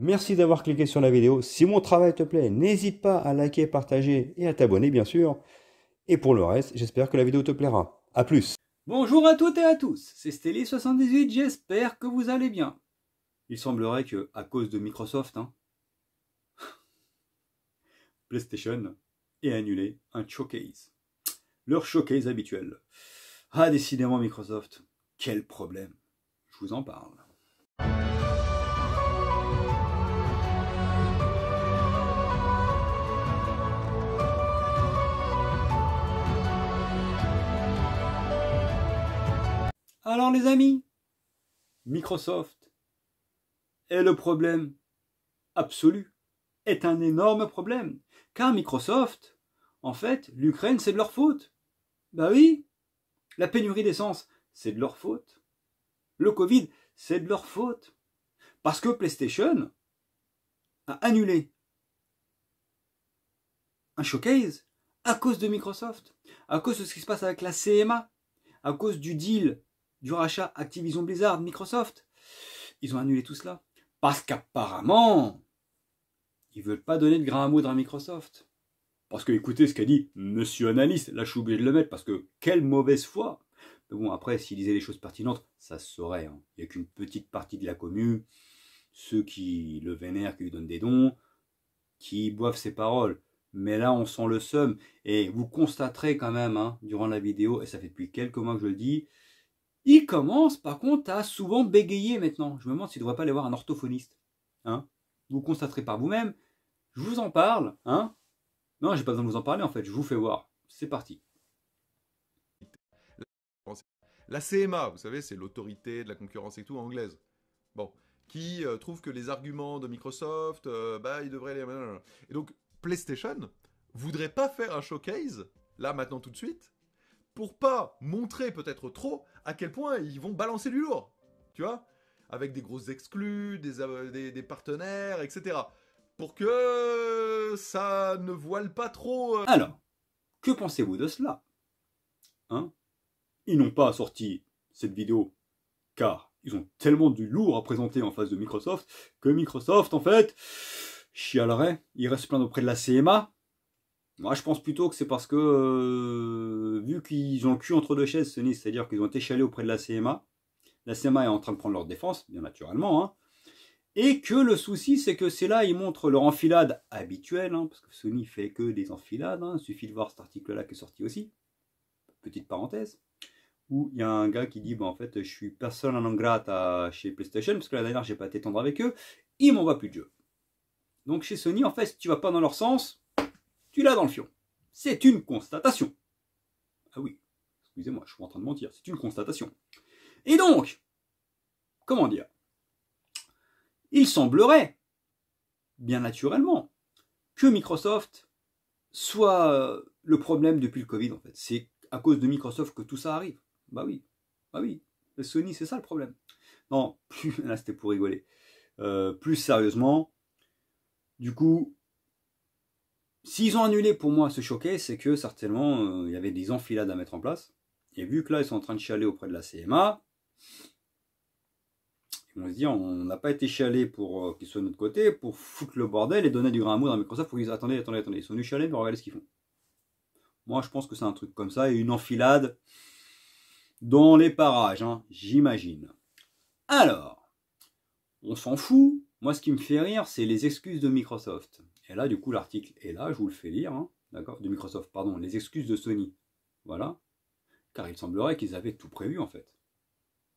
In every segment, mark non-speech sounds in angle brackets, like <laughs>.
Merci d'avoir cliqué sur la vidéo. Si mon travail te plaît, n'hésite pas à liker, partager et à t'abonner bien sûr. Et pour le reste, j'espère que la vidéo te plaira. A plus Bonjour à toutes et à tous, c'est stélie 78 j'espère que vous allez bien. Il semblerait que, à cause de Microsoft, hein, <laughs> PlayStation ait annulé un showcase. Leur showcase habituel. Ah, décidément Microsoft, quel problème. Je vous en parle. Alors les amis, Microsoft est le problème absolu, est un énorme problème. Car Microsoft, en fait, l'Ukraine, c'est de leur faute. Bah oui, la pénurie d'essence, c'est de leur faute. Le Covid, c'est de leur faute. Parce que PlayStation a annulé un showcase à cause de Microsoft, à cause de ce qui se passe avec la CMA, à cause du deal du rachat Activision Blizzard, Microsoft. Ils ont annulé tout cela. Parce qu'apparemment, ils veulent pas donner de grain à moudre à Microsoft. Parce que écoutez ce qu'a dit Monsieur Analyste, là je suis obligé de le mettre, parce que quelle mauvaise foi Mais bon, après, s'il disait les choses pertinentes, ça se saurait. Hein. Il n'y a qu'une petite partie de la commune, ceux qui le vénèrent, qui lui donnent des dons, qui boivent ses paroles. Mais là, on sent le seum. Et vous constaterez quand même, hein, durant la vidéo, et ça fait depuis quelques mois que je le dis, il commence par contre à souvent bégayer maintenant. Je me demande s'il ne devrait pas aller voir un orthophoniste. Hein vous constaterez par vous-même. Je vous en parle. Hein non, j'ai pas besoin de vous en parler en fait. Je vous fais voir. C'est parti. La CMA, vous savez, c'est l'autorité de la concurrence et tout anglaise. Bon, qui euh, trouve que les arguments de Microsoft, euh, bah, ils devraient les. Et donc, PlayStation voudrait pas faire un showcase, là, maintenant, tout de suite, pour pas montrer peut-être trop à quel point ils vont balancer du lourd, tu vois, avec des grosses exclus, euh, des, des, partenaires, etc. Pour que ça ne voile pas trop. Euh. Alors, que pensez-vous de cela Hein Ils n'ont pas sorti cette vidéo car ils ont tellement du lourd à présenter en face de Microsoft que Microsoft, en fait, chialerait, il reste plein auprès de la CMA moi, je pense plutôt que c'est parce que, euh, vu qu'ils ont le cul entre deux chaises, Sony c'est-à-dire qu'ils ont été chalés auprès de la CMA, la CMA est en train de prendre leur défense, bien naturellement, hein. et que le souci, c'est que c'est là, ils montrent leur enfilade habituelle, hein, parce que Sony fait que des enfilades, il hein. suffit de voir cet article-là qui est sorti aussi, petite parenthèse, où il y a un gars qui dit, bah, en fait, je suis personne en grata chez PlayStation, parce que la dernière, j'ai pas été tendre avec eux, ils m'envoient plus de jeu. Donc chez Sony, en fait, si tu vas pas dans leur sens, là dans le fion. C'est une constatation. Ah oui, excusez-moi, je suis en train de mentir, c'est une constatation. Et donc, comment dire Il semblerait, bien naturellement, que Microsoft soit euh, le problème depuis le Covid, en fait. C'est à cause de Microsoft que tout ça arrive. Bah oui, bah oui. Sony, c'est ça le problème. Non, <laughs> là c'était pour rigoler. Euh, plus sérieusement, du coup, S'ils ont annulé pour moi ce choquer, c'est que certainement euh, il y avait des enfilades à mettre en place. Et vu que là ils sont en train de chialer auprès de la CMA, ils vont se dire on n'a pas été chialé pour euh, qu'ils soient de notre côté, pour foutre le bordel et donner du grain à moudre à Microsoft pour qu'ils attendez, attendez, attendez. Ils sont venus chialer, mais regardez ce qu'ils font. Moi je pense que c'est un truc comme ça et une enfilade dans les parages, hein, j'imagine. Alors, on s'en fout. Moi ce qui me fait rire, c'est les excuses de Microsoft. Et là, du coup, l'article est là, je vous le fais lire, hein, d'accord De Microsoft, pardon, les excuses de Sony. Voilà. Car il semblerait qu'ils avaient tout prévu, en fait,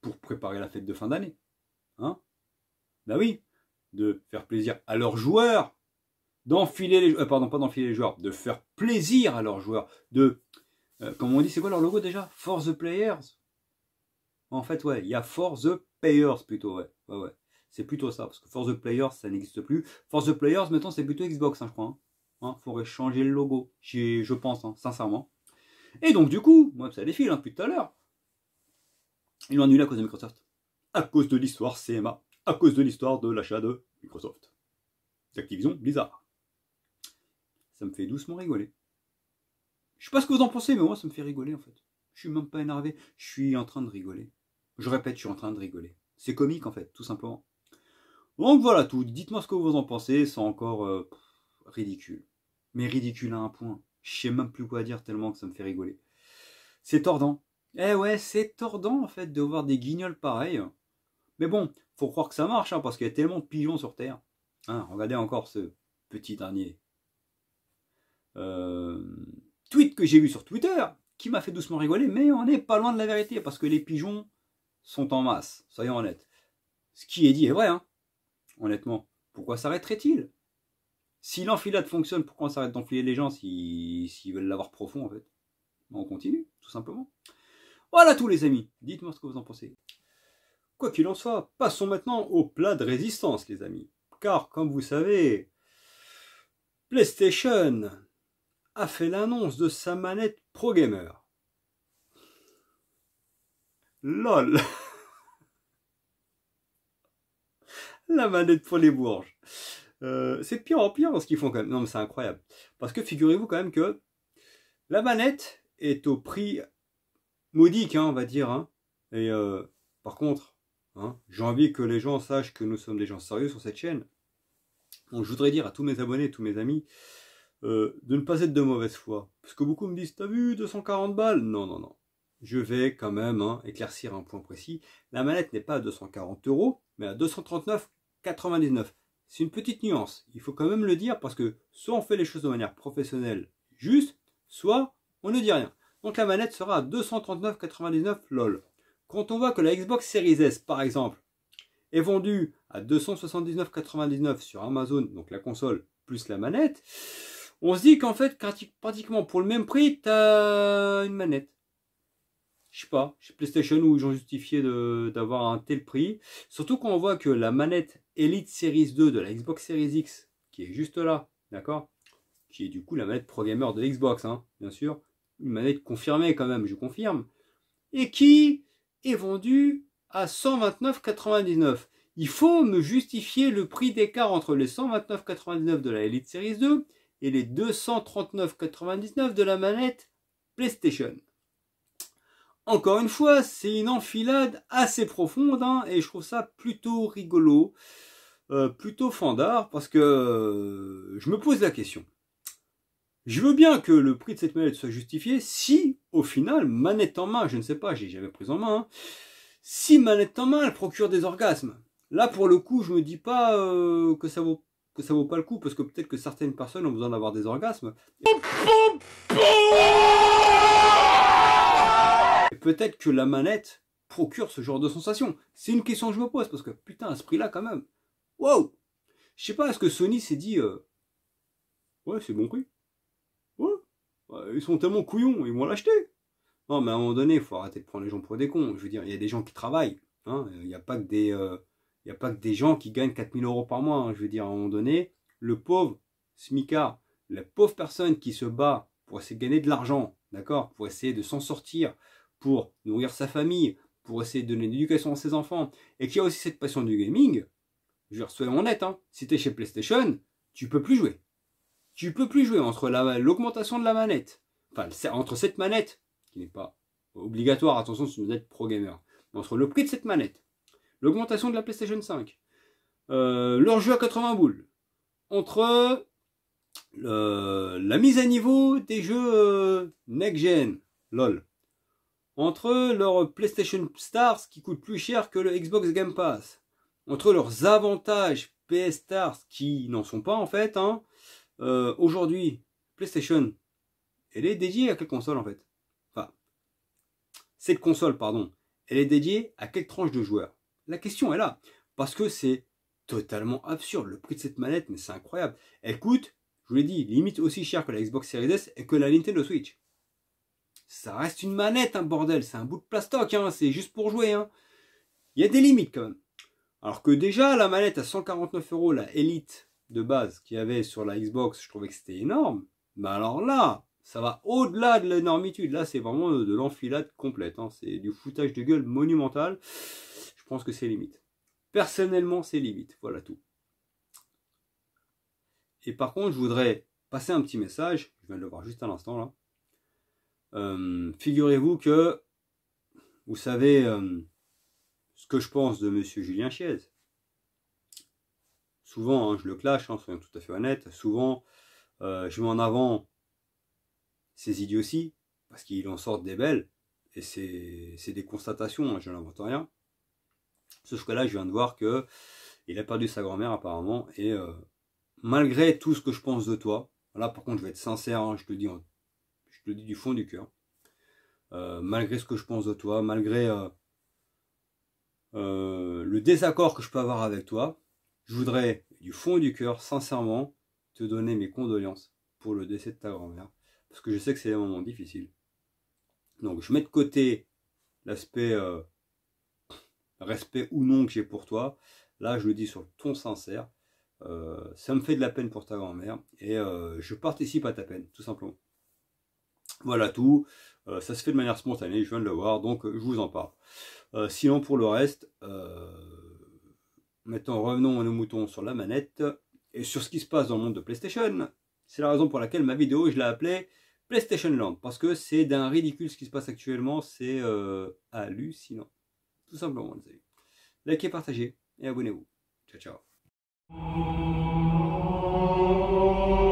pour préparer la fête de fin d'année. Hein Bah oui, de faire plaisir à leurs joueurs, d'enfiler les joueurs, pardon, pas d'enfiler les joueurs, de faire plaisir à leurs joueurs, de. Euh, comment on dit, c'est quoi leur logo déjà For the players En fait, ouais, il y a for the payers plutôt, ouais. Ouais, ouais. C'est plutôt ça, parce que Force the Players, ça n'existe plus. Force the Players, maintenant, c'est plutôt Xbox, hein, je crois. Hein. hein. faudrait changer le logo, je pense, hein, sincèrement. Et donc, du coup, moi, ça défile depuis tout à l'heure. Ils l'ont annulé à cause de Microsoft. À cause de l'histoire CMA. À cause de l'histoire de l'achat de Microsoft. Activision bizarre. Ça me fait doucement rigoler. Je sais pas ce que vous en pensez, mais moi, ça me fait rigoler, en fait. Je suis même pas énervé. Je suis en train de rigoler. Je répète, je suis en train de rigoler. C'est comique, en fait, tout simplement. Donc voilà tout, dites-moi ce que vous en pensez, c'est encore euh, ridicule. Mais ridicule à un point, je sais même plus quoi dire tellement que ça me fait rigoler. C'est tordant. Eh ouais, c'est tordant en fait de voir des guignols pareils. Mais bon, faut croire que ça marche, hein, parce qu'il y a tellement de pigeons sur Terre. Hein, regardez encore ce petit dernier euh, tweet que j'ai vu sur Twitter, qui m'a fait doucement rigoler, mais on n'est pas loin de la vérité, parce que les pigeons sont en masse, soyons honnêtes. Ce qui est dit est vrai, hein honnêtement. Pourquoi s'arrêterait-il Si l'enfilade fonctionne, pourquoi on s'arrête d'enfiler les gens s'ils veulent l'avoir profond, en fait ben, On continue, tout simplement. Voilà tout, les amis. Dites-moi ce que vous en pensez. Quoi qu'il en soit, passons maintenant au plat de résistance, les amis. Car, comme vous savez, PlayStation a fait l'annonce de sa manette Pro Gamer. LOL <laughs> la manette pour les bourges. Euh, c'est pire en pire ce qu'ils font quand même. Non mais c'est incroyable. Parce que figurez-vous quand même que la manette est au prix modique, hein, on va dire. Hein. Et euh, par contre, hein, j'ai envie que les gens sachent que nous sommes des gens sérieux sur cette chaîne. Donc je voudrais dire à tous mes abonnés, tous mes amis, euh, de ne pas être de mauvaise foi. Parce que beaucoup me disent, t'as vu, 240 balles Non, non, non. Je vais quand même éclaircir un point précis. La manette n'est pas à 240 euros, mais à 239 99. C'est une petite nuance, il faut quand même le dire parce que soit on fait les choses de manière professionnelle juste, soit on ne dit rien. Donc la manette sera à 239,99 lol. Quand on voit que la Xbox Series S par exemple est vendue à 279,99 sur Amazon, donc la console plus la manette, on se dit qu'en fait pratiquement pour le même prix, tu as une manette je sais pas, chez PlayStation où ils ont justifié d'avoir un tel prix. Surtout quand on voit que la manette Elite Series 2 de la Xbox Series X, qui est juste là, d'accord Qui est du coup la manette Pro de Xbox, hein, bien sûr. Une manette confirmée quand même, je confirme. Et qui est vendue à 129,99. Il faut me justifier le prix d'écart entre les 129,99 de la Elite Series 2 et les 239,99 de la manette PlayStation. Encore une fois, c'est une enfilade assez profonde hein, et je trouve ça plutôt rigolo, euh, plutôt fandard parce que euh, je me pose la question. Je veux bien que le prix de cette manette soit justifié si, au final, manette en main, je ne sais pas, j'ai jamais pris en main, hein, si manette en main, elle procure des orgasmes. Là, pour le coup, je me dis pas euh, que ça vaut que ça vaut pas le coup parce que peut-être que certaines personnes ont besoin d'avoir des orgasmes peut-être que la manette procure ce genre de sensation. C'est une question que je me pose, parce que putain, à ce prix-là, quand même. Wow Je sais pas, est-ce que Sony s'est dit... Euh, ouais, c'est bon prix. Ouais. Ils sont tellement couillons, ils vont l'acheter. Non, mais à un moment donné, il faut arrêter de prendre les gens pour des cons. Je veux dire, il y a des gens qui travaillent. Hein. Il n'y a pas que des... Euh, il a pas que des gens qui gagnent 4000 euros par mois. Hein. Je veux dire, à un moment donné, le pauvre Smika, la pauvre personne qui se bat pour essayer de gagner de l'argent, d'accord Pour essayer de s'en sortir, pour nourrir sa famille, pour essayer de donner une éducation à ses enfants, et qui a aussi cette passion du gaming, je reçois dire, soyons honnêtes, hein, si t'es chez PlayStation, tu peux plus jouer. Tu peux plus jouer entre l'augmentation de la manette, enfin, entre cette manette, qui n'est pas obligatoire, attention, si vous êtes pro-gamer, entre le prix de cette manette, l'augmentation de la PlayStation 5, euh, leur jeu à 80 boules, entre euh, la mise à niveau des jeux euh, next-gen, lol, entre leur PlayStation Stars qui coûte plus cher que le Xbox Game Pass, entre leurs avantages PS Stars qui n'en sont pas en fait, hein. euh, aujourd'hui, PlayStation, elle est dédiée à quelle console en fait Enfin, cette console, pardon, elle est dédiée à quelle tranche de joueurs La question est là, parce que c'est totalement absurde. Le prix de cette manette, mais c'est incroyable. Elle coûte, je vous l'ai dit, limite aussi cher que la Xbox Series S et que la Nintendo Switch. Ça reste une manette, un hein, bordel, c'est un bout de plastoc, hein, c'est juste pour jouer. Hein. Il y a des limites quand même. Alors que déjà, la manette à 149 euros, la Elite de base qu'il y avait sur la Xbox, je trouvais que c'était énorme. Mais alors là, ça va au-delà de l'énormitude. Là, c'est vraiment de l'enfilade complète. Hein. C'est du foutage de gueule monumental. Je pense que c'est limite. Personnellement, c'est limite. Voilà tout. Et par contre, je voudrais passer un petit message. Je viens de le voir juste à l'instant là. Euh, figurez-vous que, vous savez euh, ce que je pense de monsieur Julien Chiez. Souvent, hein, je le clash, en hein, soyons tout à fait honnête, souvent, euh, je mets en avant ses idioties, parce qu'il en sort des belles, et c'est des constatations, hein, je n'invente rien. Sauf que là, je viens de voir que il a perdu sa grand-mère apparemment, et malgré tout ce que je pense de toi, là par contre je vais être sincère, je te dis en je le dis du fond du cœur. Euh, malgré ce que je pense de toi, malgré euh, euh, le désaccord que je peux avoir avec toi, je voudrais du fond du cœur, sincèrement, te donner mes condoléances pour le décès de ta grand-mère. Parce que je sais que c'est un moment difficile. Donc je mets de côté l'aspect respect ou non que j'ai pour toi. Là, je le dis sur le ton sincère. ça me fait de la peine pour ta grand-mère et je participe à ta peine, tout simplement. Voilà tout. Euh, ça se fait de manière spontanée, je viens de le voir, donc euh, je vous en parle. Euh, sinon, pour le reste, maintenant revenons à nos moutons sur la manette et sur ce qui se passe dans le monde de PlayStation. C'est la raison pour laquelle ma vidéo, je l'ai appelée PlayStation Land, parce que c'est d'un ridicule ce qui se passe actuellement, c'est hallucinant. Tout simplement, les amis. Likez, partagez et abonnez-vous. Ciao, ciao.